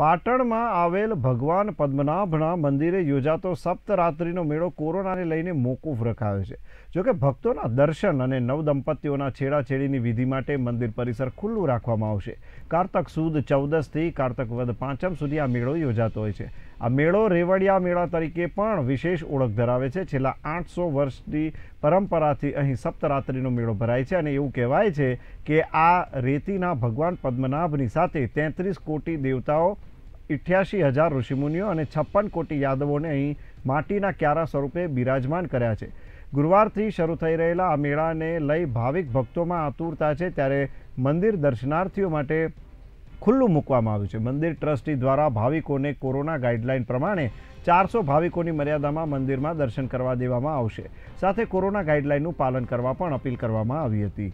પાટણમાં આવેલ ભગવાન પદ્મનાભના મંદિરે યોજાતો સપ્તરાત્રિનો મેળો કોરોનાને લઈને મોકૂફ રખાયો છે જોકે ભક્તોના દર્શન અને નવદંપતીઓના છેડાછેડીની વિધિ માટે મંદિર પરિસર ખુલ્લું રાખવામાં આવશે કારતક સુદ ચૌદસથી કારતક વદ પાંચમ સુધી આ મેળો યોજાતો હોય છે આ મેળો રેવડિયા મેળા તરીકે પણ વિશેષ ઓળખ ધરાવે છે છેલ્લા આઠસો વર્ષની પરંપરાથી અહીં સપ્તરાત્રિનો મેળો ભરાય છે અને એવું કહેવાય છે કે આ રેતીના ભગવાન પદ્મનાભની સાથે તેત્રીસ કોટી દેવતાઓ ઇઠ્યાસી હજાર ઋષિમુનિઓ અને છપ્પન કોટી યાદવોને અહીં માટીના ક્યારા સ્વરૂપે બિરાજમાન કર્યા છે ગુરુવારથી શરૂ થઈ રહેલા આ મેળાને લઈ ભાવિક ભક્તોમાં આતુરતા છે ત્યારે મંદિર દર્શનાર્થીઓ માટે ખુલ્લું મૂકવામાં આવ્યું છે મંદિર ટ્રસ્ટી દ્વારા ભાવિકોને કોરોના ગાઈડલાઇન પ્રમાણે ચારસો ભાવિકોની મર્યાદામાં મંદિરમાં દર્શન કરવા દેવામાં આવશે સાથે કોરોના ગાઈડલાઇનનું પાલન કરવા પણ અપીલ કરવામાં આવી હતી